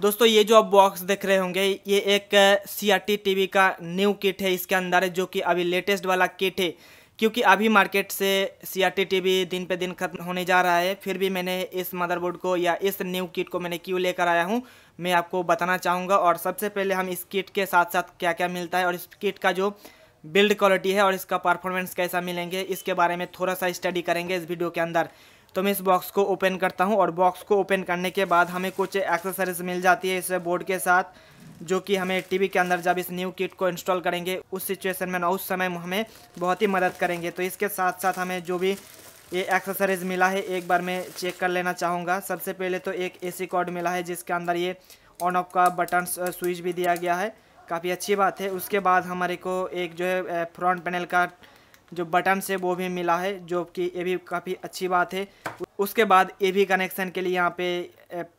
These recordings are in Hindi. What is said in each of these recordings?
दोस्तों ये जो आप बॉक्स देख रहे होंगे ये एक सी आर टी का न्यू किट है इसके अंदर जो कि अभी लेटेस्ट वाला किट है क्योंकि अभी मार्केट से सी आर टी दिन पे दिन खत्म होने जा रहा है फिर भी मैंने इस मदरबोर्ड को या इस न्यू किट को मैंने क्यों लेकर आया हूँ मैं आपको बताना चाहूँगा और सबसे पहले हम इस किट के साथ साथ क्या क्या मिलता है और इस किट का जो बिल्ड क्वालिटी है और इसका परफॉर्मेंस कैसा मिलेंगे इसके बारे में थोड़ा सा स्टडी करेंगे इस वीडियो के अंदर तो मैं इस बॉक्स को ओपन करता हूँ और बॉक्स को ओपन करने के बाद हमें कुछ एक्सेसरीज मिल जाती है इस बोर्ड के साथ जो कि हमें टीवी के अंदर जब इस न्यू किट को इंस्टॉल करेंगे उस सिचुएशन में ना उस समय हमें बहुत ही मदद करेंगे तो इसके साथ साथ हमें जो भी ये एक्सेसरीज मिला है एक बार मैं चेक कर लेना चाहूँगा सबसे पहले तो एक एसी कॉर्ड मिला है जिसके अंदर ये ऑन ऑफ का बटन स्विच भी दिया गया है काफ़ी अच्छी बात है उसके बाद हमारे को एक जो है फ्रंट पैनल का जो बटन से वो भी मिला है जो कि ये भी काफ़ी अच्छी बात है उसके बाद ए भी कनेक्शन के लिए यहाँ पे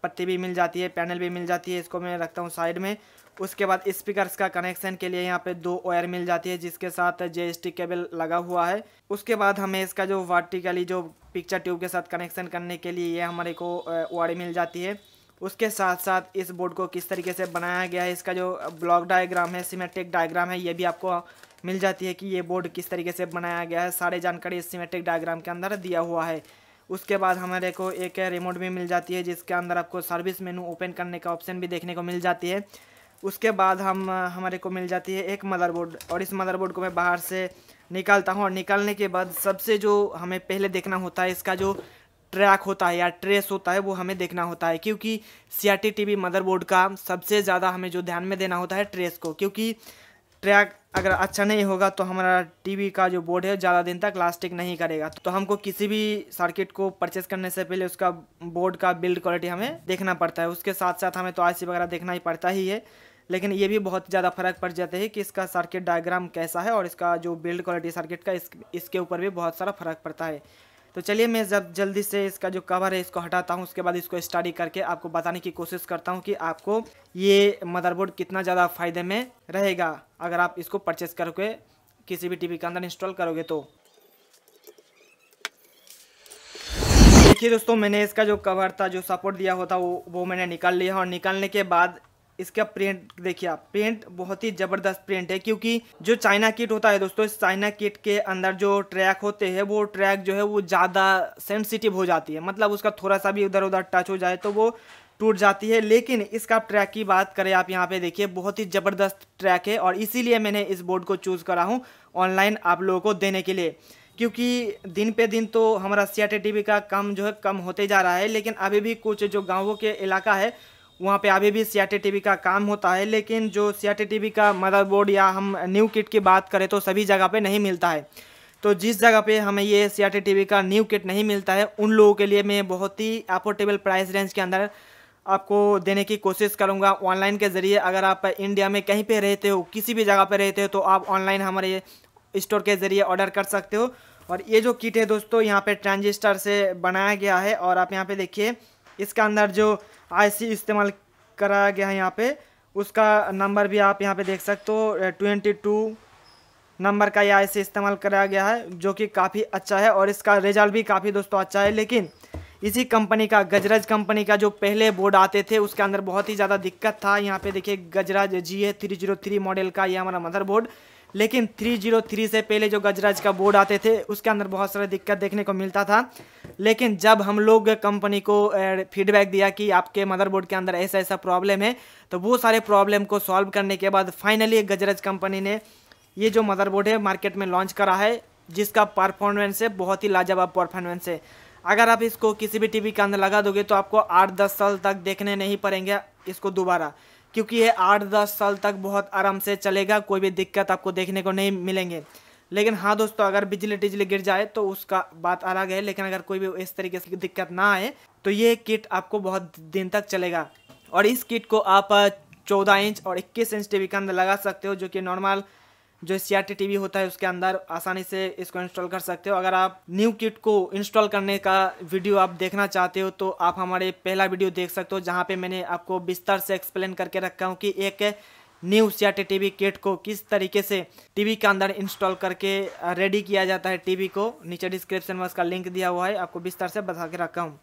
पत्ती भी मिल जाती है पैनल भी मिल जाती है इसको मैं रखता हूँ साइड में उसके बाद स्पीकर्स का कनेक्शन के लिए यहाँ पे दो वायर मिल जाती है जिसके साथ जे केबल लगा हुआ है उसके बाद हमें इसका जो वर्टिकली जो पिक्चर ट्यूब के साथ कनेक्शन करने के लिए ये हमारे को वायर मिल जाती है उसके साथ साथ इस बोर्ड को किस तरीके से बनाया गया है इसका जो ब्लॉक डायग्राम है सीमेटिक डायग्राम है ये भी आपको मिल जाती है कि ये बोर्ड किस तरीके से बनाया गया है सारे जानकारी इस सीमेट्रिक डायग्राम के अंदर दिया हुआ है उसके बाद हमारे को एक रिमोट भी मिल जाती है जिसके अंदर आपको सर्विस मेनू ओपन करने का ऑप्शन भी देखने को मिल जाती है उसके बाद हम हमारे को मिल जाती है एक मदरबोर्ड और इस मदरबोर्ड को मैं बाहर से निकालता हूँ और निकालने के बाद सबसे जो हमें पहले देखना होता है इसका जो ट्रैक होता है या ट्रेस होता है वो हमें देखना होता है क्योंकि C R T T V motherboard का सबसे ज़्यादा हमें जो ध्यान में देना होता है ट्रेस को क्योंकि ट्रैक अगर अच्छा नहीं होगा तो हमारा टीवी का जो बोर्ड है ज़्यादा दिन तक लास्टिक नहीं करेगा तो हमको किसी भी सर्किट को परचेस करने से पहले उसका बोर्ड का बिल्ड क्वालिटी हमें देखना पड़ता है उसके साथ साथ हमें तो आई वगैरह देखना ही पड़ता ही है लेकिन ये भी बहुत ज़्यादा फर्क पड़ जाता है कि इसका सर्किट डायग्राम कैसा है और इसका जो बिल्ड क्वालिटी सर्किट का इस, इसके ऊपर भी बहुत सारा फर्क पड़ता है तो चलिए मैं जब जल्दी से इसका जो कवर है इसको हटाता हूँ उसके बाद इसको स्टडी करके आपको बताने की कोशिश करता हूँ कि आपको ये मदरबोर्ड कितना ज़्यादा फ़ायदे में रहेगा अगर आप इसको परचेस करके किसी भी टीवी के अंदर इंस्टॉल करोगे तो देखिए दोस्तों मैंने इसका जो कवर था जो सपोर्ट दिया होता वो वो मैंने निकाल लिया और निकालने के बाद इसका प्रिंट देखिए आप प्रिंट बहुत ही ज़बरदस्त प्रिंट है क्योंकि जो चाइना किट होता है दोस्तों इस चाइना किट के अंदर जो ट्रैक होते हैं वो ट्रैक जो है वो ज़्यादा सेंसिटिव हो जाती है मतलब उसका थोड़ा सा भी इधर उधर टच हो जाए तो वो टूट जाती है लेकिन इसका ट्रैक की बात करें आप यहाँ पे देखिए बहुत ही ज़बरदस्त ट्रैक है और इसीलिए मैंने इस बोर्ड को चूज़ करा हूँ ऑनलाइन आप लोगों को देने के लिए क्योंकि दिन पे दिन तो हमारा सी आर का काम जो है कम होते जा रहा है लेकिन अभी भी कुछ जो गाँवों के इलाका है वहाँ पे अभी भी सी आर का काम होता है लेकिन जो सी आर का मदरबोर्ड या हम न्यू किट की बात करें तो सभी जगह पे नहीं मिलता है तो जिस जगह पे हमें ये सी आर का न्यू किट नहीं मिलता है उन लोगों के लिए मैं बहुत ही अफोर्डेबल प्राइस रेंज के अंदर आपको देने की कोशिश करूँगा ऑनलाइन के ज़रिए अगर आप इंडिया में कहीं पर रहते हो किसी भी जगह पर रहते हो तो आप ऑनलाइन हमारे स्टोर के ज़रिए ऑर्डर कर सकते हो और ये जो किट है दोस्तों यहाँ पर ट्रांजिस्टर से बनाया गया है और आप यहाँ पर देखिए इसका अंदर जो आईसी इस्तेमाल कराया गया है यहाँ पे उसका नंबर भी आप यहाँ पे देख सकते हो ट्वेंटी टू नंबर का ये आईसी इस्तेमाल कराया गया है जो कि काफ़ी अच्छा है और इसका रिजल्ट भी काफ़ी दोस्तों अच्छा है लेकिन इसी कंपनी का गजरज कंपनी का जो पहले बोर्ड आते थे उसके अंदर बहुत ही ज़्यादा दिक्कत था यहाँ पे देखिए Gajraj G A three zero three model का ये हमारा मदर लेकिन 303 से पहले जो गजराज का बोर्ड आते थे उसके अंदर बहुत सारे दिक्कत देखने को मिलता था लेकिन जब हम लोग कंपनी को फीडबैक दिया कि आपके मदरबोर्ड के अंदर ऐसा ऐसा प्रॉब्लम है तो वो सारे प्रॉब्लम को सॉल्व करने के बाद फाइनली गजराज कंपनी ने ये जो मदरबोर्ड है मार्केट में लॉन्च करा है जिसका परफॉर्मेंस है बहुत ही लाजवाब परफॉर्मेंस है अगर आप इसको किसी भी टीवी के अंदर लगा दोगे तो आपको आठ दस साल तक देखने नहीं पड़ेंगे इसको दोबारा क्योंकि ये आठ दस साल तक बहुत आराम से चलेगा कोई भी दिक्कत आपको देखने को नहीं मिलेंगे लेकिन हाँ दोस्तों अगर बिजली टिजली गिर जाए तो उसका बात अलग है लेकिन अगर कोई भी इस तरीके से दिक्कत ना आए तो ये किट आपको बहुत दिन तक चलेगा और इस किट को आप चौदह इंच और इक्कीस इंच टी वी के अंदर लगा सकते हो जो कि नॉर्मल जो सी आर टी होता है उसके अंदर आसानी से इसको इंस्टॉल कर सकते हो अगर आप न्यू किट को इंस्टॉल करने का वीडियो आप देखना चाहते हो तो आप हमारे पहला वीडियो देख सकते हो जहाँ पे मैंने आपको बिस्तर से एक्सप्लेन करके रखा हूँ कि एक new C R T kit को किस तरीके से टीवी के अंदर इंस्टॉल करके रेडी किया जाता है टी को नीचे डिस्क्रिप्शन में उसका लिंक दिया हुआ है आपको बिस्तर से बता के रखा हूँ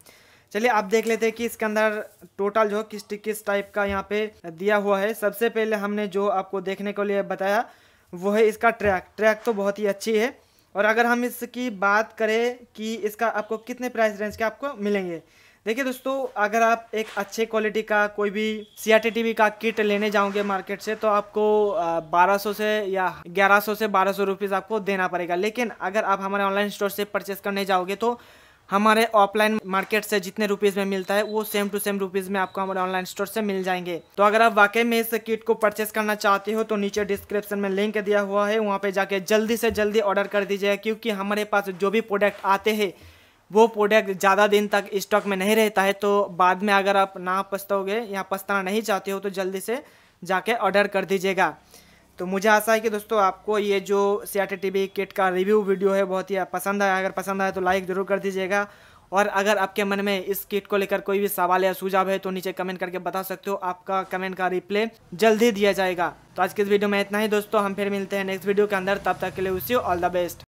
चलिए आप देख लेते हैं कि इसके अंदर टोटल जो किस किस टाइप का यहाँ पे दिया हुआ है सबसे पहले हमने जो आपको देखने के लिए बताया वो है इसका ट्रैक ट्रैक तो बहुत ही अच्छी है और अगर हम इसकी बात करें कि इसका आपको कितने प्राइस रेंज के आपको मिलेंगे देखिए दोस्तों अगर आप एक अच्छे क्वालिटी का कोई भी सी आर टी का किट लेने जाओगे मार्केट से तो आपको 1200 से या 1100 से 1200 रुपीस आपको देना पड़ेगा लेकिन अगर आप हमारे ऑनलाइन स्टोर से परचेस करने जाओगे तो हमारे ऑफलाइन मार्केट से जितने रुपीज़ में मिलता है वो सेम टू सेम रुपीज़ में आपको हमारे ऑनलाइन स्टोर से मिल जाएंगे तो अगर आप वाकई में इस किट को परचेस करना चाहते हो तो नीचे डिस्क्रिप्शन में लिंक दिया हुआ है वहाँ पर जाके जल्दी से जल्दी ऑर्डर कर दीजिएगा क्योंकि हमारे पास जो भी प्रोडक्ट आते हैं वो प्रोडक्ट ज़्यादा दिन तक स्टॉक में नहीं रहता है तो बाद में अगर आप ना पछताओगे या पछताना नहीं चाहते हो तो जल्दी से जाके ऑर्डर कर दीजिएगा तो मुझे आशा है कि दोस्तों आपको ये जो सीआरटी टी वी किट का रिव्यू वीडियो है बहुत ही पसंद आया अगर पसंद आया तो लाइक ज़रूर कर दीजिएगा और अगर आपके मन में इस किट को लेकर कोई भी सवाल या सुझाव है तो नीचे कमेंट करके बता सकते हो आपका कमेंट का रिप्ले जल्द ही दिया जाएगा तो आज के इस वीडियो में इतना ही दोस्तों हम फिर मिलते हैं नेक्स्ट वीडियो के अंदर तब तक के लिए उसी ऑल द बेस्ट